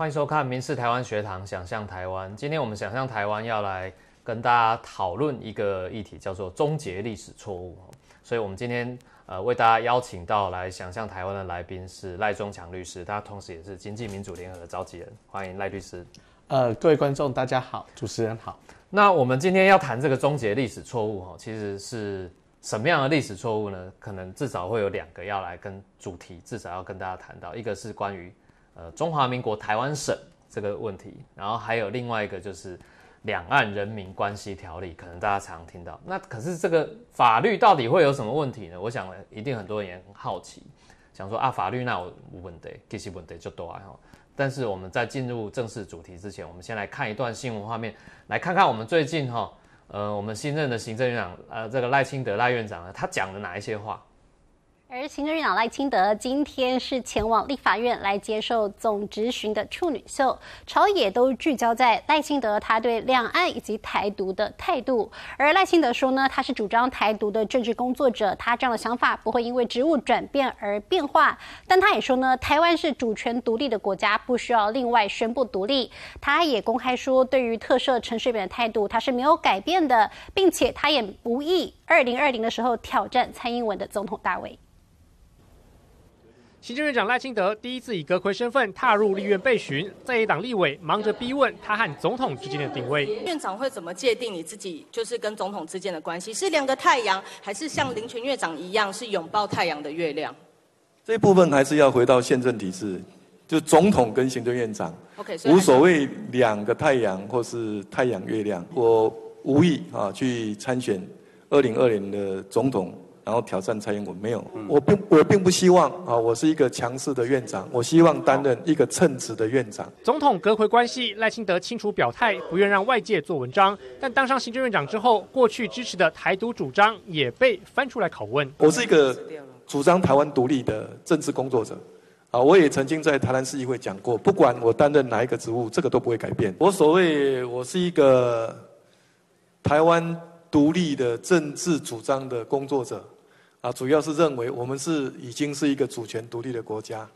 欢迎收看《民事台湾学堂》，想象台湾。今天我们想象台湾要来跟大家讨论一个议题，叫做“终结历史错误”。所以，我们今天呃为大家邀请到来想象台湾的来宾是赖中强律师，他同时也是经济民主联合的召集人。欢迎赖律师。呃，各位观众，大家好，主持人好。那我们今天要谈这个终结历史错误，哈，其实是什么样的历史错误呢？可能至少会有两个要来跟主题，至少要跟大家谈到，一个是关于。呃，中华民国台湾省这个问题，然后还有另外一个就是《两岸人民关系条例》，可能大家常听到。那可是这个法律到底会有什么问题呢？我想一定很多人也很好奇，想说啊，法律那我问题，其实问题就多啊。但是我们在进入正式主题之前，我们先来看一段新闻画面，来看看我们最近哈，呃，我们新任的行政院长呃，这个赖清德赖院长呢，他讲了哪一些话？而行政院长赖清德今天是前往立法院来接受总质询的处女秀，朝野都聚焦在赖清德他对两岸以及台独的态度。而赖清德说呢，他是主张台独的政治工作者，他这样的想法不会因为职务转变而变化。但他也说呢，台湾是主权独立的国家，不需要另外宣布独立。他也公开说，对于特赦陈水扁的态度，他是没有改变的，并且他也不意二零二零的时候挑战蔡英文的总统大位。行政院长赖清德第一次以阁魁身份踏入立院被询，在野党立委忙着逼问他和总统之间的定位。院长会怎么界定你自己？就是跟总统之间的关系是两个太阳，还是像林权院长一样是拥抱太阳的月亮？这一部分还是要回到宪政体制，就总统跟行政院长，无所谓两个太阳或是太阳月亮。我无意啊去参选二零二零的总统。然后挑战蔡英文没有，我不我并不希望啊，我是一个强势的院长，我希望担任一个称职的院长。总统阁魁关系赖清德清楚表态，不愿让外界做文章，但当上行政院长之后，过去支持的台独主张也被翻出来拷问。我是一个主张台湾独立的政治工作者啊，我也曾经在台南市议会讲过，不管我担任哪一个职务，这个都不会改变。我所谓我是一个台湾独立的政治主张的工作者。啊，主要是认为我们是已经是一个主权独立的国家，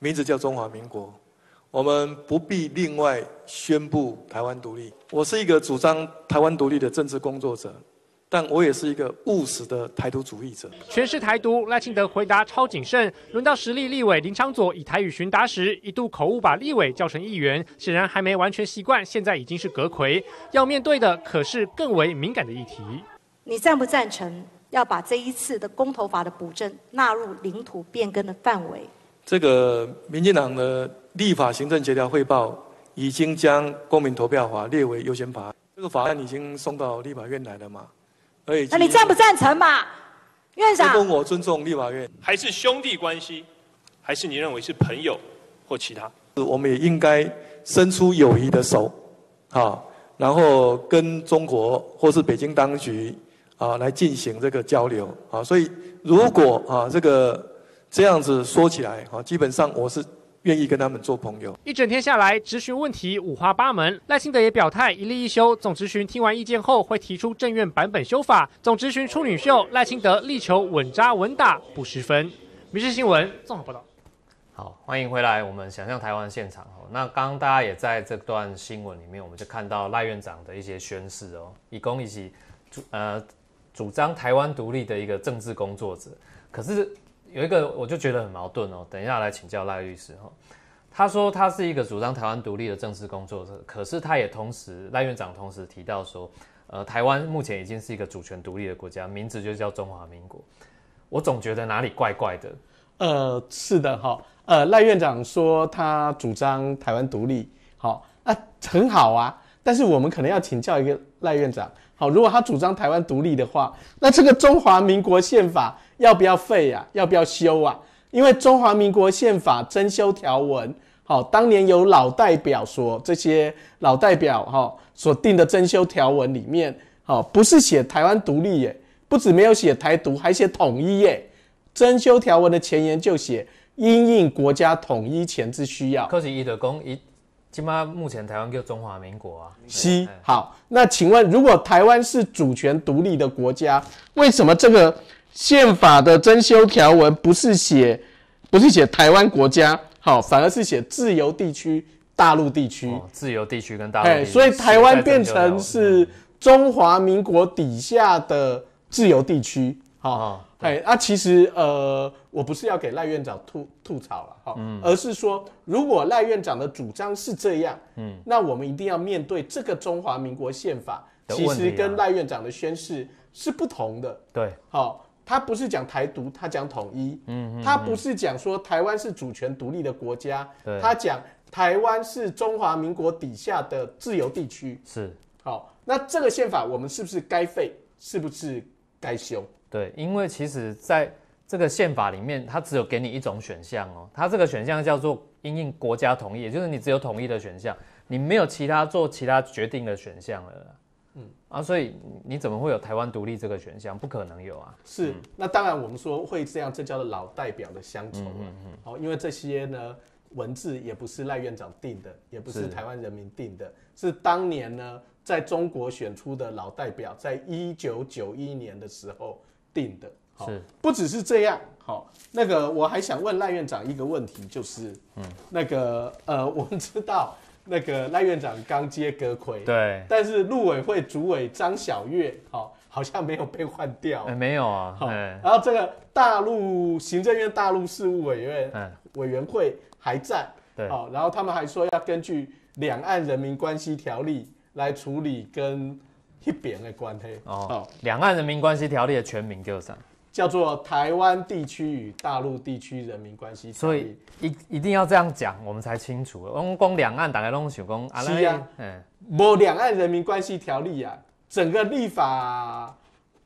名字叫中华民国，我们不必另外宣布台湾独立。我是一个主张台湾独立的政治工作者，但我也是一个务实的台独主义者。全是台独，赖清德回答超谨慎。轮到实力立委林昌佐以台语询答时，一度口误把立委叫成议员，显然还没完全习惯，现在已经是阁揆，要面对的可是更为敏感的议题。你赞不赞成？要把这一次的公投法的补正纳入领土变更的范围。这个民进党的立法行政协调汇报已经将公民投票法列为优先法，这个法案已经送到立法院来了嘛？那你赞不赞成嘛，院长？尊我，尊重立法院，还是兄弟关系，还是你认为是朋友或其他？我们也应该伸出友谊的手，然后跟中国或是北京当局。啊，来进行这个交流啊，所以如果啊，这个这样子说起来啊，基本上我是愿意跟他们做朋友。一整天下来，质询问题五花八门，赖清德也表态一立一修，总质询听完意见后会提出正院版本修法，总质询处女秀，赖清德力求稳扎稳打，不失分。《迷失新闻》综合报道。好，欢迎回来，我们想象台湾现场哦。那刚刚大家也在这段新闻里面，我们就看到赖院长的一些宣示哦，一供一起，呃。主张台湾独立的一个政治工作者，可是有一个我就觉得很矛盾哦。等一下来请教赖律师哈，他说他是一个主张台湾独立的政治工作者，可是他也同时赖院长同时提到说，呃，台湾目前已经是一个主权独立的国家，名字就叫中华民国。我总觉得哪里怪怪的。呃，是的哈，呃，赖院长说他主张台湾独立，好啊，很好啊，但是我们可能要请教一个赖院长。好，如果他主张台湾独立的话，那这个中华民国宪法要不要废呀？要不要修啊？因为中华民国宪法征修条文，好，当年有老代表所这些老代表哈所定的征修条文里面，好，不是写台湾独立耶，不止没有写台独，还写统一耶。征修条文的前言就写因应国家统一前之需要。可是伊德公起码目前台湾叫中华民国啊。西好，那请问如果台湾是主权独立的国家，为什么这个宪法的增修条文不是写不是写台湾国家？好，反而是写自由地区、大陆地区。自由地区跟大陆，所以台湾变成是中华民国底下的自由地区。好。哎，啊，其实呃，我不是要给赖院长吐吐槽了，好，而是说，如果赖院长的主张是这样，嗯，那我们一定要面对这个中华民国宪法，其实跟赖院长的宣誓是不同的，对，好，他不是讲台独，他讲统一，嗯，他不是讲说台湾是主权独立的国家，他讲台湾是中华民国底下的自由地区，是，好，那这个宪法我们是不是该废，是不是该修？对，因为其实在这个宪法里面，它只有给你一种选项哦，它这个选项叫做因应国家同意，也就是你只有同意的选项，你没有其他做其他决定的选项了。嗯啊，所以你怎么会有台湾独立这个选项？不可能有啊。是，那当然我们说会这样，这叫做老代表的乡愁了。好，因为这些呢文字也不是赖院长定的，也不是台湾人民定的，是当年呢在中国选出的老代表，在一九九一年的时候。定的是，不只是这样。好，那个我还想问赖院长一个问题，就是，嗯，那个呃，我们知道那个赖院长刚接歌魁，对，但是陆委会主委张晓月，好，好像没有被换掉，没有啊。好，然后这个大陆行政院大陆事务委员委员会还在，对，好，然后他们还说要根据《两岸人民关系条例》来处理跟。一边的关系哦，两岸人民关系条例的全名叫啥？叫做台湾地区与大陆地区人民关系。所以一一定要这样讲，我们才清楚。我们光两岸大打来弄去，光是啊，嗯，我两岸人民关系条例啊，整个立法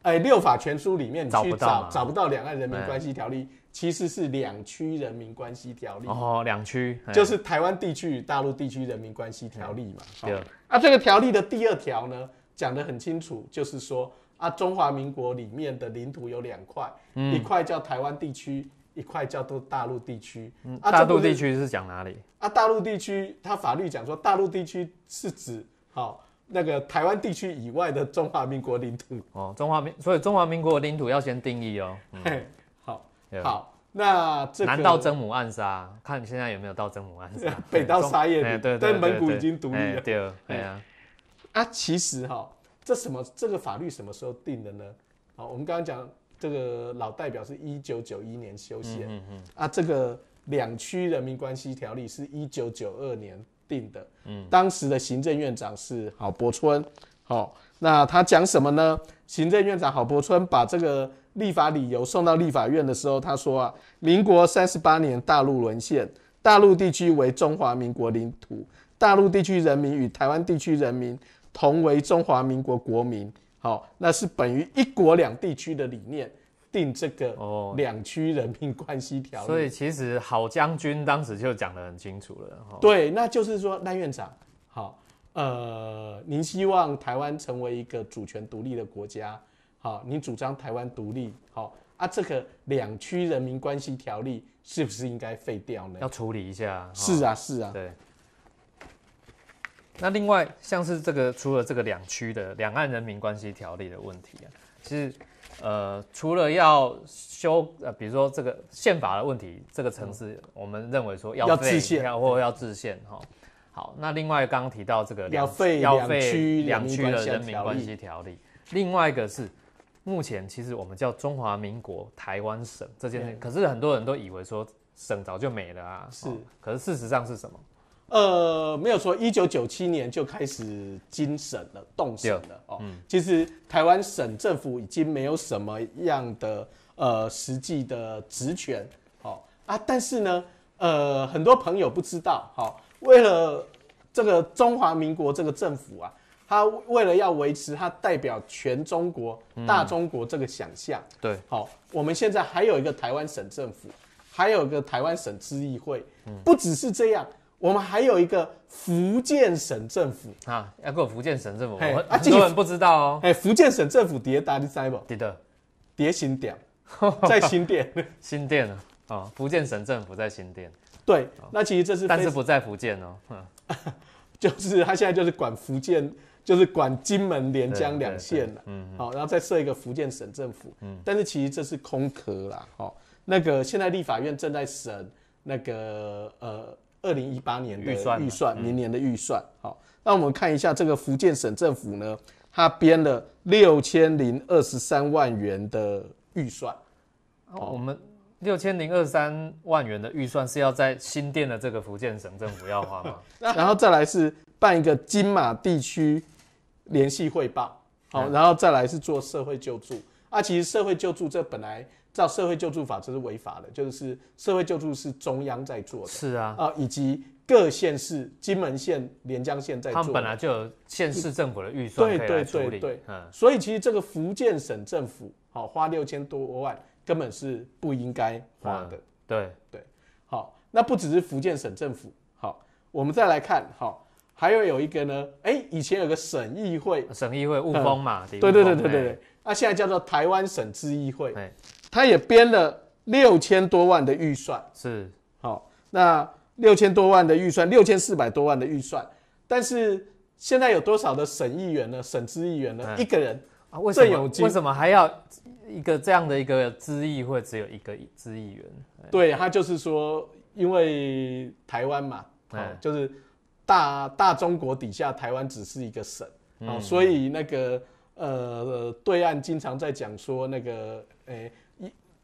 哎六法全书里面找不到，找不到两岸人民关系条例，其实是两区人民关系条例哦，两区就是台湾地区与大陆地区人民关系条例嘛。对啊，那这个条例的第二条呢？讲得很清楚，就是说啊，中华民国里面的领土有两块，一块叫台湾地区，一块叫做大陆地区。大陆地区是讲哪里？啊，大陆地区它法律讲说，大陆地区是指好那个台湾地区以外的中华民国领土。哦，中华民所以中华民国领土要先定义哦。好，好，那南到曾母暗杀，看现在有没有到曾母暗杀？北到沙叶，对对对，但蒙古已经独立了。对啊。啊，其实哈，这什么这个法律什么时候定的呢？啊，我们刚刚讲这个老代表是一九九一年修宪，嗯嗯，啊，这个两区人民关系条例是一九九二年定的，嗯，当时的行政院长是郝柏村，好，那他讲什么呢？行政院长郝柏村把这个立法理由送到立法院的时候，他说啊，民国三十八年大陆沦陷，大陆地区为中华民国领土，大陆地区人民与台湾地区人民。同为中华民国国民，好，那是本于一国两地区的理念定这个两区人民关系条例。所以其实郝将军当时就讲得很清楚了，对，那就是说赖院长，好，呃，您希望台湾成为一个主权独立的国家，好，你主张台湾独立，好，啊，这个两区人民关系条例是不是应该废掉呢？要处理一下。是啊，是啊，对。那另外像是这个，除了这个两区的两岸人民关系条例的问题啊，其实呃，除了要修，呃，比如说这个宪法的问题，这个城市我们认为说要制宪，要或要制宪哈。好，那另外刚刚提到这个两区两区的人民关系条例，另外一个是目前其实我们叫中华民国台湾省这件事，可是很多人都以为说省早就没了啊，是，可是事实上是什么？呃，没有说，一九九七年就开始精审了，动审了哦。嗯，其实台湾省政府已经没有什么样的呃实际的职权，好啊。但是呢，呃，很多朋友不知道，好，为了这个中华民国这个政府啊，它为了要维持它代表全中国、大中国这个想象，对，好，我们现在还有一个台湾省政府，还有一个台湾省咨议会，不只是这样。我们还有一个福建省政府啊，要过福建省政府，很多人不知道哦。哎，福建省政府叠搭的在不？叠的，叠新店，在新店。新店啊，福建省政府在新店。对，那其实这是，但是不在福建哦。嗯，就是他现在就是管福建，就是管金门、连江两县了，嗯，好，然后再设一个福建省政府。嗯，但是其实这是空壳啦。好，那个现在立法院正在审那个呃。二零一八年的预算，明年的预算，好，那我们看一下这个福建省政府呢，它编了六千零二十三万元的预算。我们六千零二十三万元的预算是要在新店的这个福建省政府要花吗？然后再来是办一个金马地区联系汇报，好，然后再来是做社会救助。啊，其实社会救助这本来。照社会救助法，这是违法的。就是社会救助是中央在做的，是啊，呃，以及各县市，金门县、连江县在做。他们本来就有县市政府的预算可以处理。对对对对，嗯。所以其实这个福建省政府，好，花六千多万根本是不应该花的。对对，好，那不只是福建省政府，好，我们再来看，好，还有有一个呢，哎，以前有个省议会，省议会雾封嘛，对对对对对对，那现在叫做台湾省咨议会。他也编了六千多万的预算，是好。那六千多万的预算，六千四百多万的预算，但是现在有多少的省议员呢？省资议员呢？一个人啊，为什么为什么还要一个这样的一个资议，或者只有一个资议员？对他就是说，因为台湾嘛，嗯，就是大大中国底下，台湾只是一个省啊，所以那个呃，对岸经常在讲说那个诶。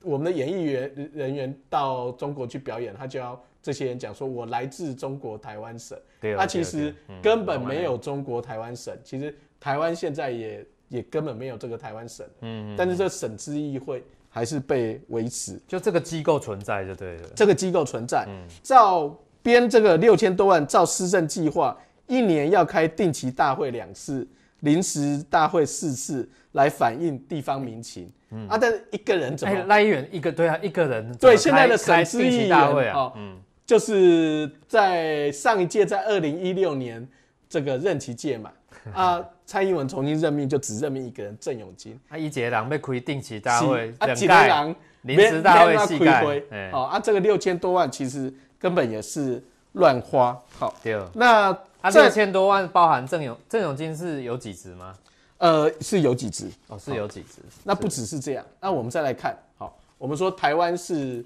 我们的演艺员人员到中国去表演，他就要这些人讲说，我来自中国台湾省。他其实根本没有中国台湾省，其实台湾现在也也根本没有这个台湾省。嗯，但是这省之议会还是被维持，就这个机构存在就对了。这个机构存在，照编这个六千多万，照施政计划，一年要开定期大会两次。临时大会四次来反映地方民情，嗯啊，但是一个人怎么？赖源一个对啊，一个人对现在的省会议大会啊，嗯，就是在上一届在二零一六年这个任期届满 啊，蔡英文重新任命就只任命一个人郑永金，啊，一届党被亏定期大会啊，几个人临时大会亏亏，哦，啊，这个六千多万其实根本也是。乱花好，第二那二千多万包含郑永郑永金是有几只吗？呃，是有几只哦，是有几只。那不只是这样，那我们再来看，好，我们说台湾是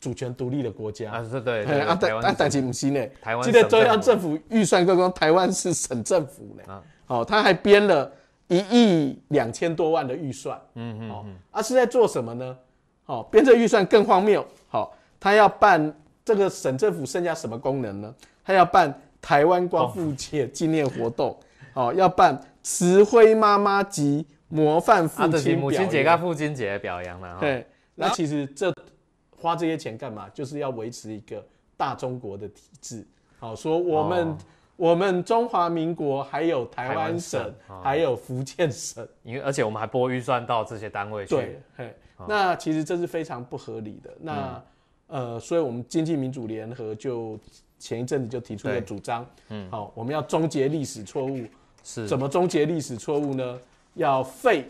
主权独立的国家啊，是对啊，对啊，但是不系呢。台湾记得中央政府预算刚刚，台湾是省政府呢，好，他还编了一亿两千多万的预算，嗯嗯，啊是在做什么呢？好，编这预算更荒谬，好，他要办。这个省政府剩下什么功能呢？他要办台湾光复节纪念活动，哦，要办慈晖妈妈及模范父亲母亲节、跟父亲节表扬嘛？对，那其实这花这些钱干嘛？就是要维持一个大中国的体制。好，说我们我们中华民国还有台湾省，还有福建省，因为而且我们还拨预算到这些单位去。对，那其实这是非常不合理的。那。呃，所以我们经济民主联合就前一阵子就提出了主张，嗯，好，我们要终结历史错误，是，怎么终结历史错误呢？要废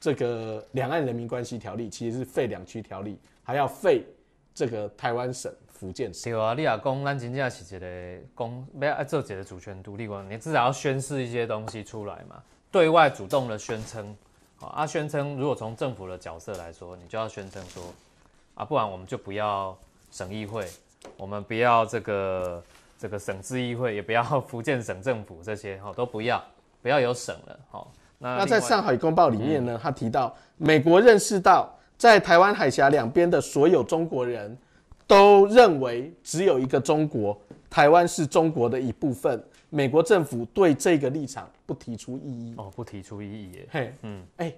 这个两岸人民关系条例，其实是废两区条例，还要废这个台湾省、福建省。对啊，你啊，公咱真正是一的公，不要自己的主权独立国，你至少要宣示一些东西出来嘛，对外主动的宣称，好，啊，宣称，如果从政府的角色来说，你就要宣称说。啊，不然我们就不要省议会，我们不要这个这个省自议会，也不要福建省政府这些哈，都不要，不要有省了哈。那在上海公报里面呢，他提到美国认识到，在台湾海峡两边的所有中国人都认为只有一个中国，台湾是中国的一部分。美国政府对这个立场不提出异议。哦，不提出异议，嘿，嗯，哎。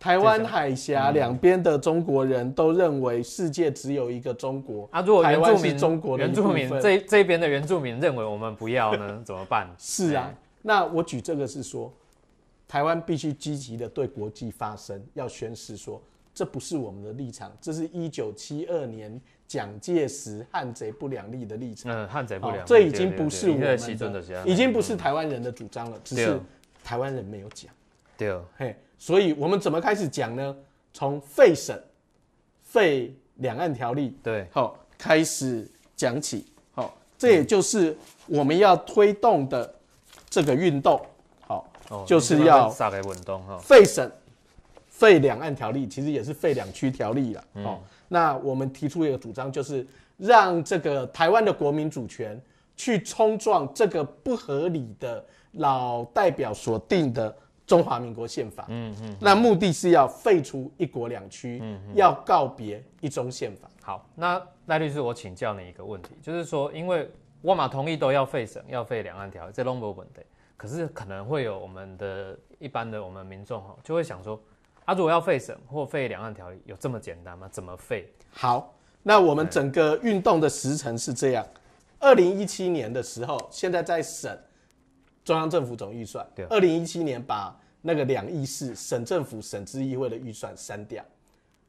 台湾海峡两边的中国人都认为世界只有一个中国。啊，如果原住民中国原住民这这边的原住民认为我们不要呢，怎么办？是啊，那我举这个是说，台湾必须积极的对国际发声，要宣示说这不是我们的立场，这是一九七二年蒋介石汉贼不两立的立场。嗯，汉贼不两，这已经不是我们真的，已经不是台湾人的主张了，只是台湾人没有讲。对，嘿，所以我们怎么开始讲呢？从废省、废两岸条例对，好开始讲起，好，这也就是我们要推动的这个运动，好，就是要啥个运动哈？废省、废两岸条例其实也是废两区条例了，哦，那我们提出一个主张，就是让这个台湾的国民主权去冲撞这个不合理的老代表所定的。中华民国宪法，嗯嗯，那目的是要废除一国两区，嗯要告别一中宪法。好，那赖律师，我请教你一个问题，就是说，因为万马同意都要废省，要废两岸条例，这 long o b l 可是可能会有我们的一般的我们民众哈，就会想说，啊，如果要废省或废两岸条例，有这么简单吗？怎么废？好，那我们整个运动的时程是这样：二零一七年的时候，现在在省。中央政府总预算，对，二零一七年把那个两亿四省政府省咨议会的预算删掉，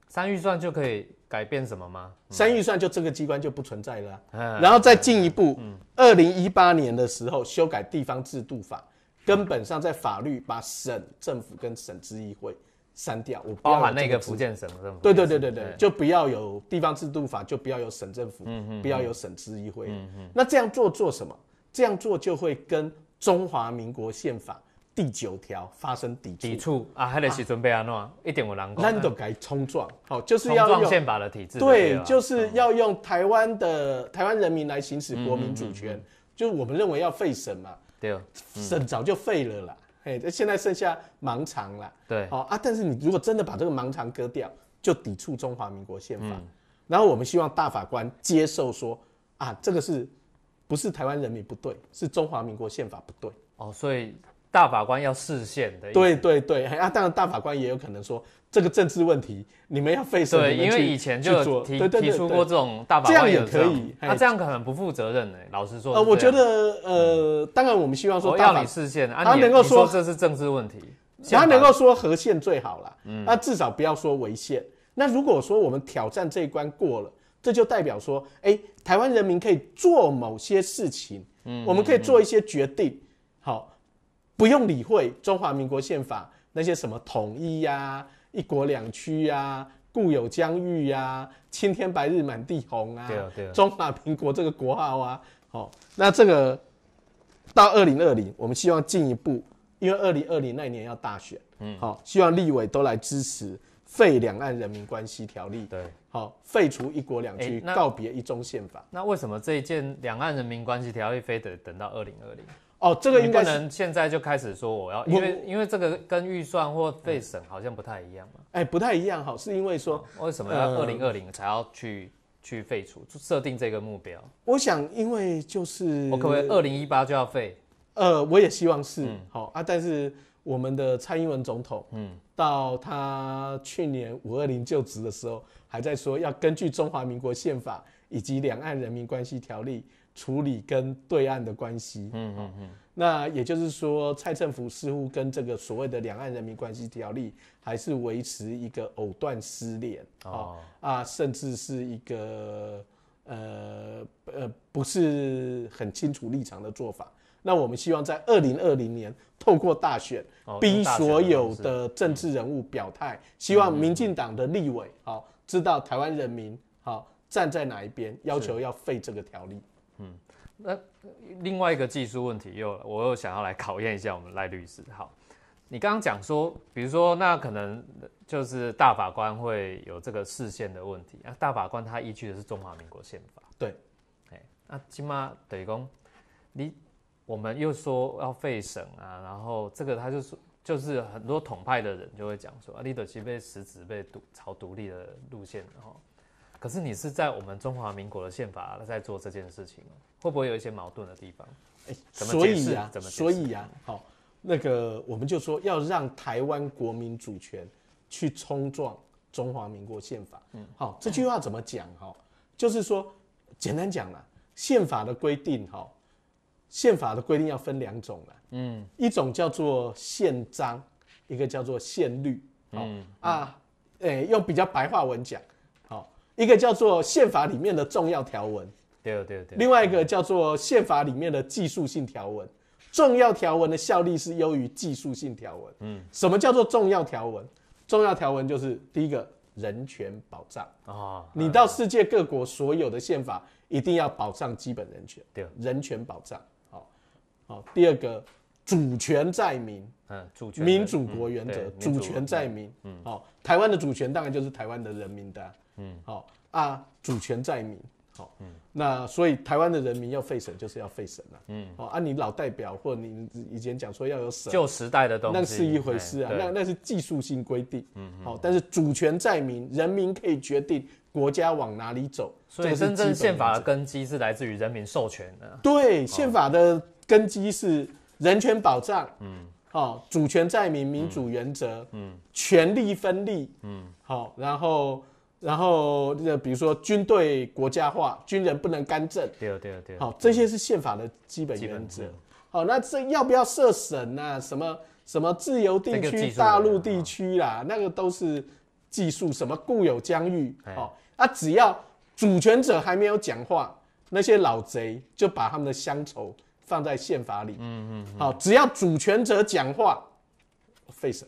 删预算就可以改变什么吗？删预算就这个机关就不存在了。嗯，然后再进一步，二零一八年的时候修改地方制度法，根本上在法律把省政府跟省咨议会删掉。我包含那个福建省政府。对对对对对，就不要有地方制度法，就不要有省政府，嗯不要有省咨议会，嗯嗯。那这样做做什么？这样做就会跟中华民国宪法第九条发生抵触。抵触啊，还得是准备安怎一点我难过？难道该冲撞？好，就是要用宪法的体制。对，就是要用台湾的台湾人民来行使国民主权。就我们认为要废省嘛，省早就废了了，哎，现在剩下盲肠了。对，好啊，但是你如果真的把这个盲肠割掉，就抵触中华民国宪法。然后我们希望大法官接受说啊，这个是。不是台湾人民不对，是中华民国宪法不对哦。所以大法官要视宪的。对对对，啊，当然大法官也有可能说这个政治问题，你们要费神。对，因为以前就提提出过这种大法，这样也可以。那这样可能不负责任呢，老实说。呃，我觉得呃，当然我们希望说，我要你视线，他能够说这是政治问题，他能够说和宪最好了。嗯，那至少不要说违宪。那如果说我们挑战这一关过了。这就代表说，哎，台湾人民可以做某些事情，嗯，我们可以做一些决定，好，不用理会中华民国宪法那些什么统一呀、一国两区呀、固有疆域呀、青天白日满地红啊，对啊，中华民国这个国号啊，好，那这个到二零二零，我们希望进一步，因为二零二零那一年要大选，嗯，好，希望立委都来支持。废两岸人民关系条例，对，好，废除一国两区，告别一中宪法。那为什么这一件两岸人民关系条例非得等到二零二零？哦，这个你不能现在就开始说我要，因为因为这个跟预算或费省好像不太一样嘛。哎，不太一样哈，是因为说为什么要二零二零才要去去废除，设定这个目标？我想，因为就是我可不可以二零一八就要废？呃，我也希望是好啊，但是。我们的蔡英文总统，嗯，到他去年五二零就职的时候，还在说要根据《中华民国宪法》以及《两岸人民关系条例》处理跟对岸的关系，嗯嗯，那也就是说，蔡政府似乎跟这个所谓的《两岸人民关系条例》还是维持一个藕断丝连，哦啊，甚至是一个呃呃不是很清楚立场的做法。那我们希望在二零二零年透过大选逼所有的政治人物表态，希望民进党的立委好知道台湾人民好站在哪一边，要求要废这个条例。嗯，那另外一个技术问题又我又想要来考验一下我们赖律师。好，你刚刚讲说，比如说那可能就是大法官会有这个视线的问题啊，大法官他依据的是中华民国宪法。对，哎，那起码等于你。我们又说要废省啊，然后这个他就说，就是很多统派的人就会讲说，阿立德奇被食指被朝独立的路线，哈。可是你是在我们中华民国的宪法在做这件事情，会不会有一些矛盾的地方？哎，怎所以啊，怎么？所以啊，好，那个我们就说要让台湾国民主权去冲撞中华民国宪法。嗯，好，这句话怎么讲？哈，就是说，简单讲啦，宪法的规定，哈。宪法的规定要分两种了，嗯，一种叫做宪章，一个叫做宪律，嗯啊，诶，用比较白话文讲，好，一个叫做宪法里面的重要条文，对对对，另外一个叫做宪法里面的技术性条文。重要条文的效力是优于技术性条文，嗯，什么叫做重要条文？重要条文就是第一个人权保障啊，你到世界各国所有的宪法一定要保障基本人权，对，人权保障。哦，第二个主权在民，嗯，主权民主国原则，主权在民，嗯，好，台湾的主权当然就是台湾的人民的，嗯，好啊，主权在民，好，嗯，那所以台湾的人民要废省就是要废省了，嗯，好啊，你老代表或你以前讲说要有省，旧时代的东西，那是一回事啊，那那是技术性规定，嗯，好，但是主权在民，人民可以决定国家往哪里走，所以深圳宪法的根基是来自于人民授权的，对宪法的。根基是人权保障，嗯，好，主权在民，民主原则，嗯，权力分立，嗯，好，然后，然后，这比如说军队国家化，军人不能干政，对啊，对啊，对啊，好，这些是宪法的基本原则，好，那这要不要设省啊？什么什么自由地区、大陆地区啦，那个都是技术，什么固有疆域，好，啊，只要主权者还没有讲话，那些老贼就把他们的乡愁。放在宪法里，嗯嗯，好，只要主权者讲话，废审，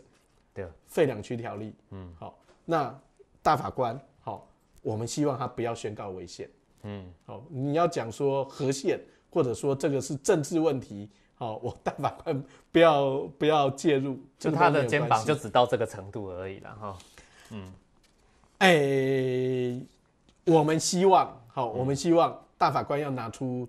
对，废两区条例，嗯，好，那大法官，好，我们希望他不要宣告违宪，嗯，好，你要讲说和宪，或者说这个是政治问题，好，我大法官 不要不要介入，就他的肩膀就只到这个程度而已了哈，嗯，哎，我们希望，好，我们希望大法官要拿出。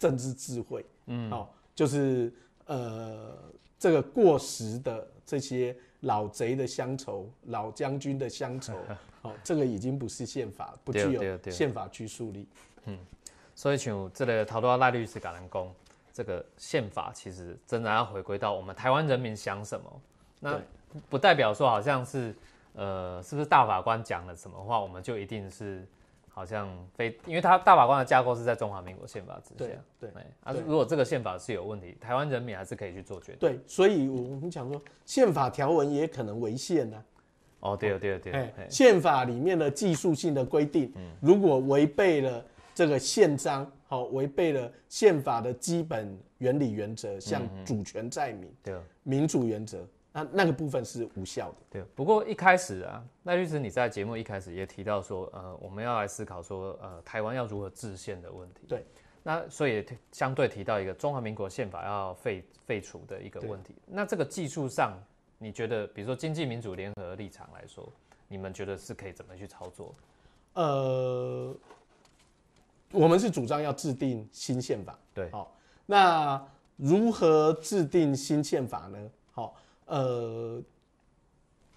政治智慧，嗯，好，就是呃，这个过时的这些老贼的乡愁，老将军的乡愁，好，这个已经不是宪法，不具有宪法拘束力。嗯，所以请这个陶大赖律师讲，这个宪法其实真的要回归到我们台湾人民想什么，那不代表说好像是呃，是不是大法官讲了什么话，我们就一定是。好像非，因为他大法官的架构是在中华民国宪法之下，对，啊，如果这个宪法是有问题，台湾人民还是可以去做决定，对，所以我们讲说，宪法条文也可能违宪呢。哦，对对对，宪法里面的技术性的规定，如果违背了这个宪章，好，违背了宪法的基本原理原则，像主权在民，对，民主原则。那那个部分是无效的。对，不过一开始啊，那律师你在节目一开始也提到说，呃，我们要来思考说，呃，台湾要如何制宪的问题。对，那所以相对提到一个中华民国宪法要废废除的一个问题。那这个技术上，你觉得，比如说经济民主联合立场来说，你们觉得是可以怎么去操作？呃，我们是主张要制定新宪法。对，好，那如何制定新宪法呢？呃，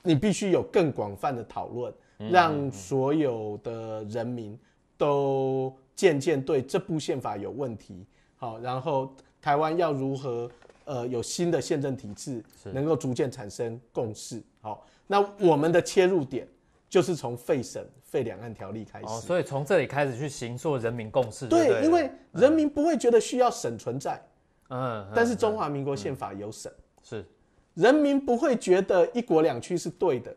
你必须有更广泛的讨论，让所有的人民都渐渐对这部宪法有问题。好，然后台湾要如何呃有新的宪政体制，能够逐渐产生共识。好，那我们的切入点就是从废省、废两岸条例开始。哦，所以从这里开始去行作人民共识。对，因为人民不会觉得需要省存在。嗯，但是中华民国宪法有省。是。人民不会觉得一国两区是对的，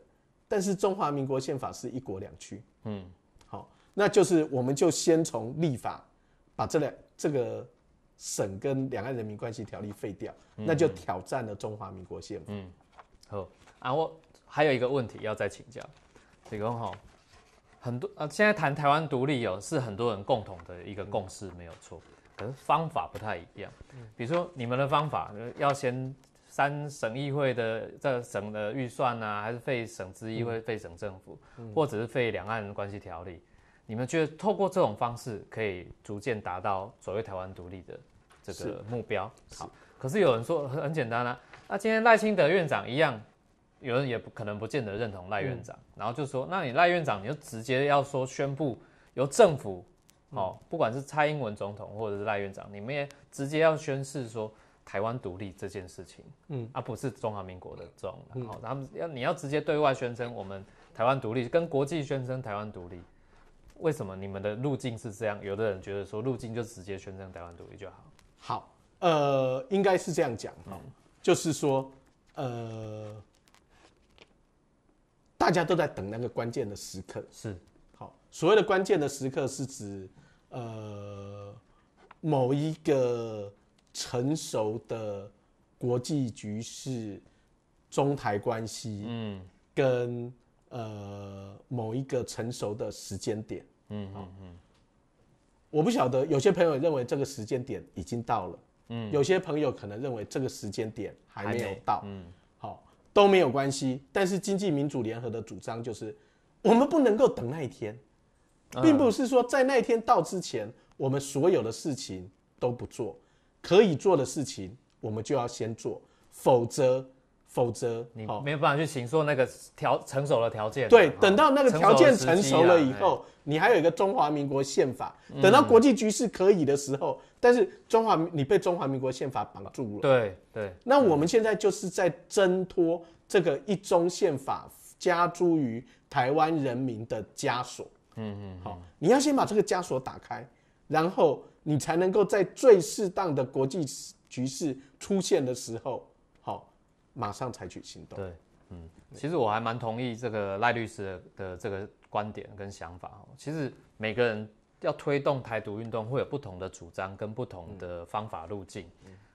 但是中华民国宪法是一国两区。嗯，好，那就是我们就先从立法，把这两这个省跟两岸人民关系条例废掉，那就挑战了中华民国宪法。嗯，好。啊，我还有一个问题要再请教，李工哈，很多啊，现在谈台湾独立哦，是很多人共同的一个共识，没有错。可是方法不太一样，比如说你们的方法要先。三省议会的这省的预算呐，还是废省之议会、废省政府，或者是废两岸关系条例？你们觉得透过这种方式可以逐渐达到所谓台湾独立的这个目标？好，可是有人说很很简单啊，那今天赖清德院长一样，有人也不可能不见得认同赖院长，然后就说：那你赖院长你就直接要说宣布由政府哦，不管是蔡英文总统或者是赖院长，你们也直接要宣誓说。台湾独立这件事情，嗯，而不是中华民国的“中”，好，他们要你要直接对外宣称我们台湾独立，跟国际宣称台湾独立，为什么你们的路径是这样？有的人觉得说路径就直接宣称台湾独立就好。好，呃，应该是这样讲，就是说，呃，大家都在等那个关键的时刻。是，好，所谓的关键的时刻是指，呃，某一个。成熟的国际局势、中台关系，嗯，跟呃某一个成熟的时间点，嗯嗯，我不晓得有些朋友认为这个时间点已经到了，嗯，有些朋友可能认为这个时间点还没有到，嗯，好都没有关系。但是经济民主联合的主张就是，我们不能够等那一天，并不是说在那一天到之前，我们所有的事情都不做。可以做的事情，我们就要先做，否则，否则你没办法去请说那个条成熟的条件。对，等到那个条件成熟了以后，你还有一个中华民国宪法，等到国际局势可以的时候，但是中华你被中华民国宪法绑住了。对对。那我们现在就是在挣脱这个一中宪法加诸于台湾人民的枷锁。嗯嗯。好，你要先把这个枷锁打开。然后你才能够在最适当的国际局势出现的时候，好，马上采取行动。对，嗯，其实我还蛮同意这个赖律师的这个观点跟想法。其实每个人要推动台独运动，会有不同的主张跟不同的方法路径。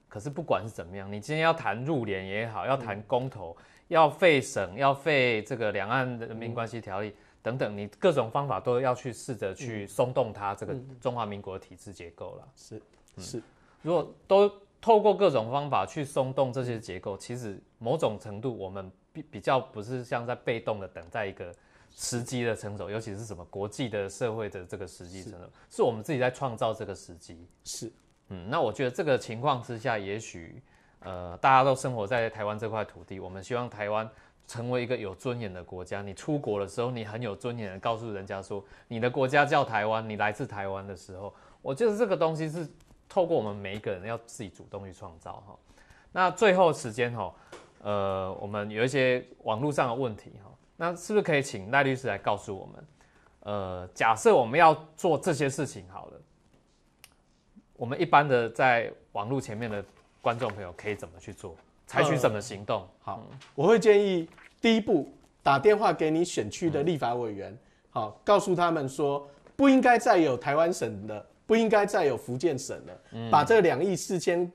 可是不管是怎么样，你今天要谈入联也好，要谈公投，要废省，要废这个两岸人民关系条例。等等，你各种方法都要去试着去松动它这个中华民国的体制结构了。是，是。如果都透过各种方法去松动这些结构，其实某种程度我们比比较不是像在被动的等在一个时机的成熟，尤其是什么国际的社会的这个时机成熟，是我们自己在创造这个时机。是，嗯。那我觉得这个情况之下，也许呃，大家都生活在台湾这块土地，我们希望台湾。成为一个有尊严的国家，你出国的时候，你很有尊严的告诉人家说你的国家叫台湾，你来自台湾的时候，我觉得这个东西是透过我们每一个人要自己主动去创造哈。那最后时间哈，呃，我们有一些网络上的问题哈，那是不是可以请赖律师来告诉我们？呃，假设我们要做这些事情好了，我们一般的在网络前面的观众朋友可以怎么去做，采取什么行动？好，我会建议。第一步，打电话给你选区的立法委员，好，告诉他们说不应该再有台湾省的，不应该再有福建省了，把这两亿四千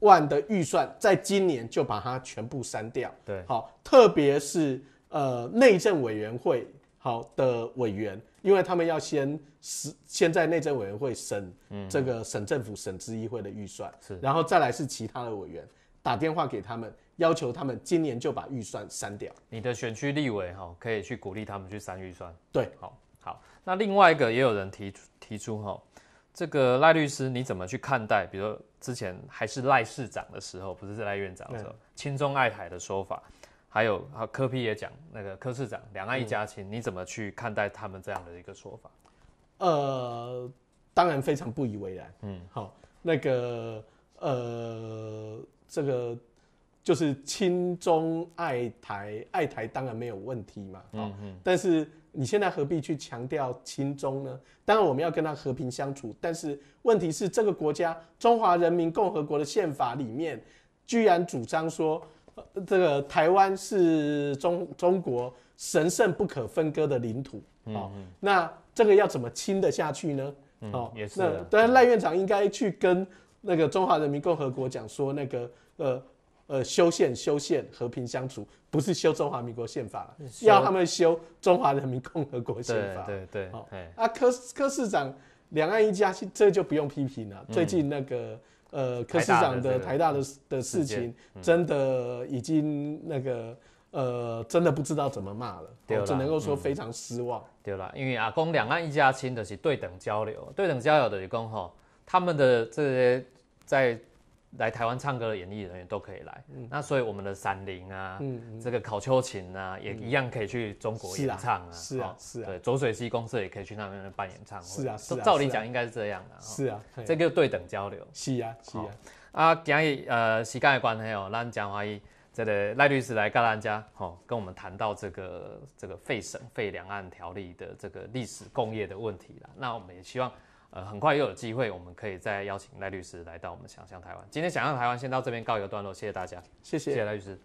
万的预算，在今年就把它全部删掉。对，好，特别是呃内政委员会好的委员，因为他们要先是先在内政委员会审这个省政府省咨议会的预算，是，然后再来是其他的委员打电话给他们。要求他们今年就把预算删掉。你的选区立委哈，可以去鼓励他们去删预算。对，好，好。那另外一个也有人提提出哈，这个赖律师你怎么去看待？比如之前还是赖市长的时候，不是赖院长的时候，亲中爱台的说法，还有啊柯批也讲那个柯市长两岸一家亲，你怎么去看待他们这样的一个说法？呃，当然非常不以为然。嗯，好，那个呃这个。就是亲中爱台，爱台当然没有问题嘛。哦，但是你现在何必去强调亲中呢？当然我们要跟他和平相处，但是问题是这个国家中华人民共和国的宪法里面居然主张说，这个台湾是中 中国神圣不可分割的领土。哦，那这个要怎么亲得下去呢？哦，也是。那当然赖院长应该去跟那个中华人民共和国讲说那个呃。呃，修宪修宪，和平相处，不是修中华民国宪法，要他们修中华人民共和国宪法。对对对，阿柯柯市长两岸一家亲，这就不用批评了。最近那个呃柯市长的台大的的事情，真的已经那个呃，真的不知道怎么骂了，我只能够说非常失望。对了，因为阿公两岸一家亲的是对等交流，对等交流的，你跟吼，他们的这些在。来台湾唱歌的演艺人员都可以来，那所以我们的闪灵啊，这个考丘琴啊，也一样可以去中国演唱啊，是啊是啊，对，左水溪公司也可以去那边办演唱会，是啊是啊，照理讲应该是这样的，是啊，这个对等交流，是啊是啊，啊今日呃，席间的关系哦，让蒋华一这个赖律师来告大家，哦，跟我们谈到这个这个废省废两岸条例的这个历史工业的问题啦，那我们也希望。呃，很快又有机会，我们可以再邀请赖律师来到我们《想象台湾》。今天《想象台湾》先到这边告一个段落，谢谢大家，谢谢赖律师。